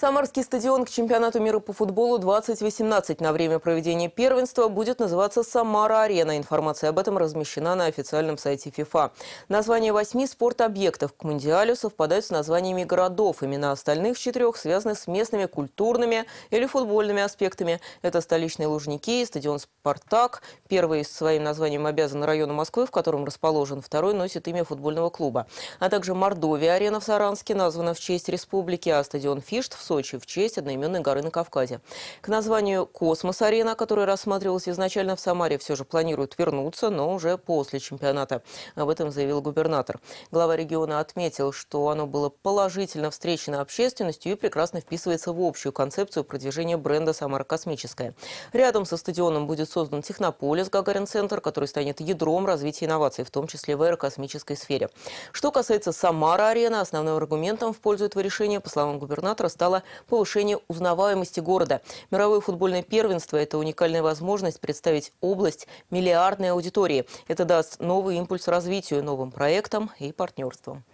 Самарский стадион к чемпионату мира по футболу 2018 на время проведения первенства будет называться «Самара-арена». Информация об этом размещена на официальном сайте ФИФА. Названия восьми спортобъектов к Мундиалю совпадают с названиями городов. Имена остальных четырех связаны с местными культурными или футбольными аспектами. Это столичные Лужники и стадион «Спартак». Первый с своим названием обязан району Москвы, в котором расположен. Второй носит имя футбольного клуба. А также Мордовия-арена в Саранске названа в честь республики, а стадион «Фишт» в Сочи в честь одноименной горы на Кавказе. К названию «Космос-арена», которая рассматривалась изначально в Самаре, все же планируют вернуться, но уже после чемпионата. Об этом заявил губернатор. Глава региона отметил, что оно было положительно встречено общественностью и прекрасно вписывается в общую концепцию продвижения бренда «Самара Космическая». Рядом со стадионом будет создан технополис «Гагарин-центр», который станет ядром развития инноваций, в том числе в аэрокосмической сфере. Что касается самара Арена, основным аргументом в пользу этого решения, по словам губернатора, стала способствовало повышению узнаваемости города. Мировое футбольное первенство – это уникальная возможность представить область миллиардной аудитории. Это даст новый импульс развитию, новым проектам и партнерствам.